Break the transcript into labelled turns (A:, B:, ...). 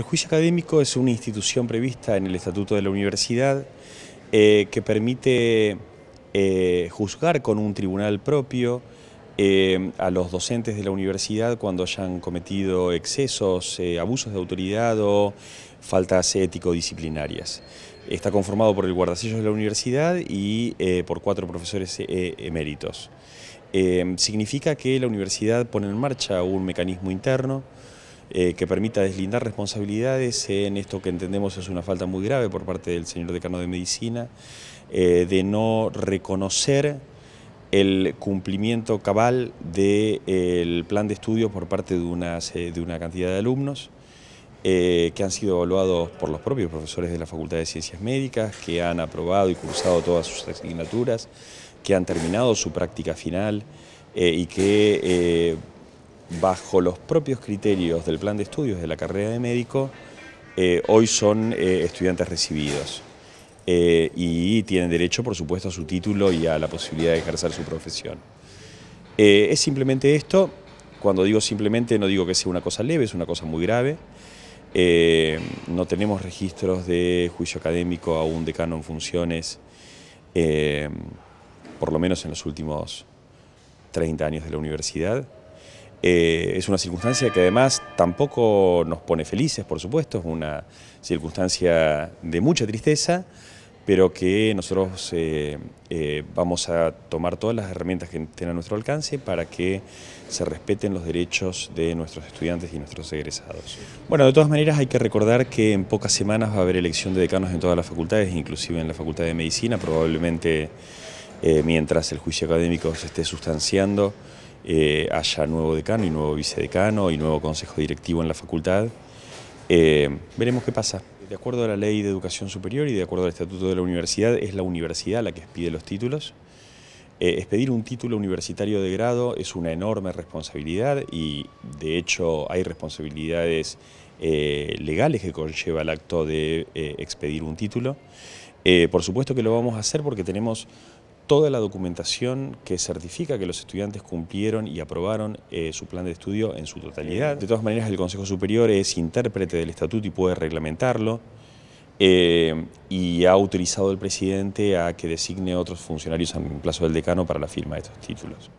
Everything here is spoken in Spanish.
A: El juicio académico es una institución prevista en el Estatuto de la Universidad eh, que permite eh, juzgar con un tribunal propio eh, a los docentes de la universidad cuando hayan cometido excesos, abusos de autoridad o faltas ético-disciplinarias. Está conformado por el guardasello de la universidad y por cuatro profesores eméritos. significa que la universidad pone en marcha un mecanismo interno eh, que permita deslindar responsabilidades en esto que entendemos es una falta muy grave por parte del señor decano de medicina, eh, de no reconocer el cumplimiento cabal del plan de estudio por parte de, unas, de una cantidad de alumnos. Eh, que han sido evaluados por los propios profesores de la Facultad de Ciencias Médicas, que han aprobado y cursado todas sus asignaturas, que han terminado su práctica final y que bajo los propios criterios del plan de estudios de la carrera de médico, eh, hoy son eh, estudiantes recibidos eh, y tienen derecho, por supuesto, a su título y a la posibilidad de ejercer su profesión. es simplemente esto, cuando digo simplemente no digo que sea una cosa leve, es una cosa muy grave. no tenemos registros de juicio académico a un decano en funciones, por lo menos en los últimos 30 años de la universidad. Eh, es una circunstancia que además tampoco nos pone felices, por supuesto, es una circunstancia de mucha tristeza, pero que nosotros eh, eh, vamos a tomar todas las herramientas que estén a nuestro alcance para que se respeten los derechos de nuestros estudiantes y nuestros egresados. Bueno, de todas maneras hay que recordar que en pocas semanas va a haber elección de decanos en todas las facultades, inclusive en la Facultad de Medicina, probablemente mientras el juicio académico se esté sustanciando. Eh, haya nuevo decano y nuevo vicedecano y nuevo consejo directivo en la facultad. Eh, veremos qué pasa. De acuerdo a la ley de educación superior y de acuerdo al estatuto de la universidad, es la universidad la que expide los títulos. Eh, expedir un título universitario de grado es una enorme responsabilidad y de hecho hay responsabilidades legales que conlleva el acto de expedir un título. por supuesto que lo vamos a hacer porque tenemos toda la documentación que certifica que los estudiantes cumplieron y aprobaron eh, su plan de estudio en su totalidad. De todas maneras, el Consejo Superior es intérprete del estatuto y puede reglamentarlo. Eh, y ha autorizado al presidente a que designe otros funcionarios en plazo del decano para la firma de estos títulos.